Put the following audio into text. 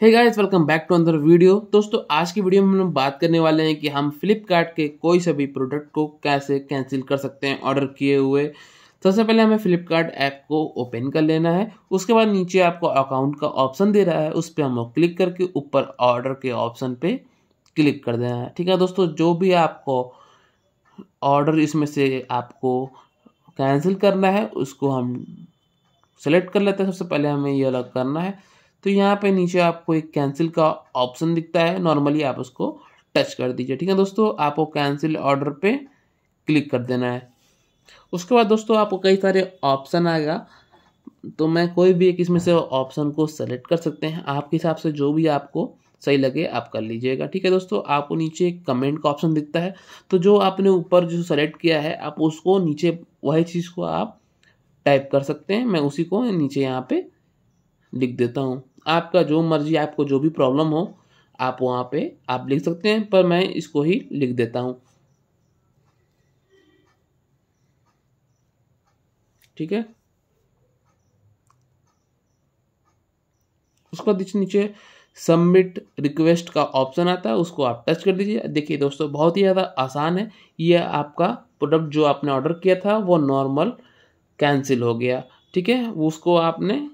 hey guys welcome back to अंदर video दोस्तों आज की वीडियो में हम बात करने वाले हैं कि हम फ्लिपकार्ट के कोई सभी प्रोडक्ट को कैसे कैंसिल कर सकते हैं ऑर्डर किए हुए सबसे पहले हमें फ्लिपकार्ट ऐप को ओपन कर लेना है उसके बाद नीचे आपको अकाउंट का ऑप्शन दे रहा है उस पर हम क्लिक करके ऊपर ऑर्डर के ऑप्शन पर क्लिक कर देना है ठीक है दोस्तों जो भी आपको ऑर्डर इसमें से आपको कैंसिल करना है उसको हम सेलेक्ट कर लेते हैं सबसे पहले हमें ये अलग करना है तो यहाँ पे नीचे आपको एक कैंसिल का ऑप्शन दिखता है नॉर्मली आप उसको टच कर दीजिए ठीक है दोस्तों आपको कैंसिल ऑर्डर पे क्लिक कर देना है उसके बाद दोस्तों आपको कई सारे ऑप्शन आएगा तो मैं कोई भी एक इसमें से ऑप्शन को सेलेक्ट कर सकते हैं आपके हिसाब से जो भी आपको सही लगे आप कर लीजिएगा ठीक है दोस्तों आपको नीचे एक कमेंट का ऑप्शन दिखता है तो जो आपने ऊपर जो सेलेक्ट किया है आप उसको नीचे वही चीज़ को आप टाइप कर सकते हैं मैं उसी को नीचे यहाँ पे लिख देता हूँ आपका जो मर्जी आपको जो भी प्रॉब्लम हो आप वहाँ पे आप लिख सकते हैं पर मैं इसको ही लिख देता हूँ ठीक है उसके बाद नीचे सबमिट रिक्वेस्ट का ऑप्शन आता है उसको आप टच कर दीजिए देखिए दोस्तों बहुत ही ज़्यादा आसान है ये आपका प्रोडक्ट जो आपने ऑर्डर किया था वो नॉर्मल कैंसिल हो गया ठीक है उसको आपने